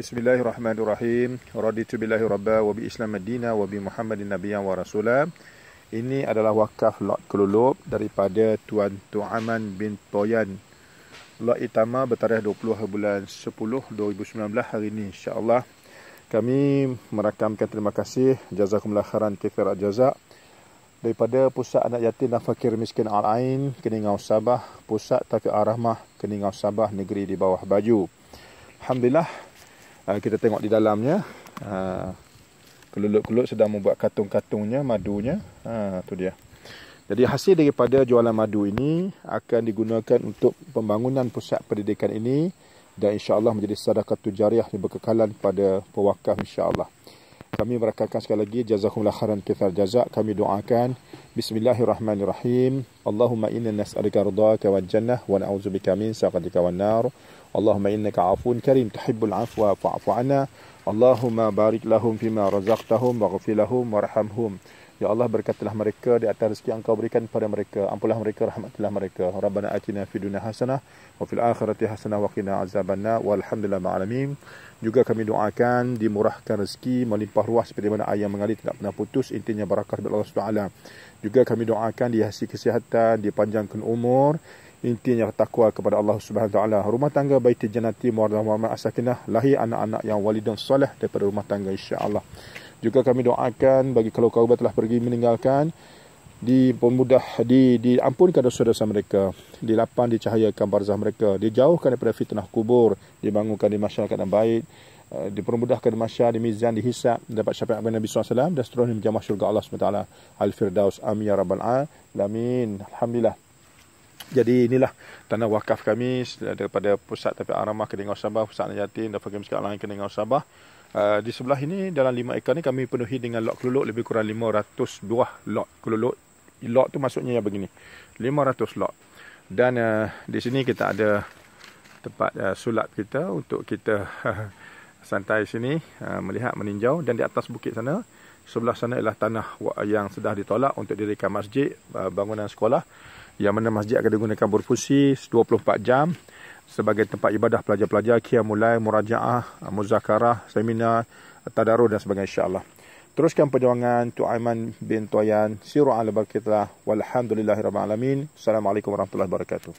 Bismillahirrahmanirrahim. Raditu billahi rabba wa bi Islam madina wa bi Muhammadin nabiyyan wa rasula. Ini adalah wakaf Lot Kelulup daripada Tuan Tuaman bin Toyan. Lot Itama bertarikh 20 bulan 10 2019 hari ini insya-Allah. Kami merakamkan terima kasih jazakumullah khairan kathirat jazak daripada Pusat Anak Yatim dan Fakir Miskin Al-Ain, Keningau Sabah, Pusat Tafiq Ar-Rahmah, Keningau Sabah, Negeri di bawah Baju. Alhamdulillah, Ah, kita tengok di dalamnya ha, kelulut-kelulut sedang membuat katung-katungnya madunya ha, tu dia jadi hasil daripada jualan madu ini akan digunakan untuk pembangunan pusat pendidikan ini dan insya-Allah menjadi sedekah tujariah yang berkekalan pada pewakaf insya-Allah. Kami merakakan sekali lagi jazakumullah khairan kithar jazak. Kami doakan. Bismillahirrahmanirrahim. Allahumma inna nas'alika ridhaka wa jannah wa na'udzubika min saqatika wan nar. Allahumma innaka 'afuwun karim tuhibbul 'afwa fa'fu 'anna. Allahumma barik lahum fima razaqtahum waghfir lahum warhamhum. Wa Ya Allah berkatilah mereka di atas rezeki engkau berikan kepada mereka. Ampunlah mereka, rahmatilah mereka. Rabbana atina fi dunia hasanah. Wa fil akhirati hasanah wa qina azabanna. Walhamdulillah ma'alamin. Juga kami doakan dimurahkan rezeki melimpah ruah seperti mana ayam mengalir tidak pernah putus. Intinya barakah daripada Allah SWT. Juga kami doakan dihasil kesihatan, dipanjangkan umur. Intinya takwa kepada Allah Subhanahu Wa Taala. Rumah tangga baiti jannati muwarrah wa ma'asakinah. Lahir anak-anak yang walidun salih daripada rumah tangga insya-Allah juga kami doakan bagi kalau kau telah pergi meninggalkan di pemudah di diampunkan dosa-dosa mereka dilapan dicahayakan barzah mereka dijauhkan daripada fitnah kubur dibangunkan di masyarakat yang baik eh, dipermudahkan masyarakat, di mizan dihisab dapat syafaat Nabi sallallahu alaihi wasallam dan seterusnya menjamah syurga Allah Subhanahu taala al firdaus amin ya rabbal alamin alhamdulillah jadi inilah tanah wakaf kami eh, daripada pusat Tapi Aramah Kedengau Sabah, pusat Najatin dan Fakim Sekarang Langit Kedengau Sabah. Uh, di sebelah ini dalam 5 ekar ni kami penuhi dengan lot keluluk lebih kurang 500 buah lot keluluk. Lot tu maksudnya yang begini. 500 lot. Dan uh, di sini kita ada tempat uh, sulap kita untuk kita santai sini uh, melihat meninjau dan di atas bukit sana sebelah sana ialah tanah yang sudah ditolak untuk dirikan masjid uh, bangunan sekolah yang mana masjid akan digunakan berfungsi 24 jam sebagai tempat ibadah pelajar-pelajar kia mulai murajaah ah, muzakarah seminar tadarus dan sebagainya insyaallah teruskan perjuangan tu Aiman bin Toyan siru al barakatullah walhamdulillahirabbil alamin assalamualaikum warahmatullahi wabarakatuh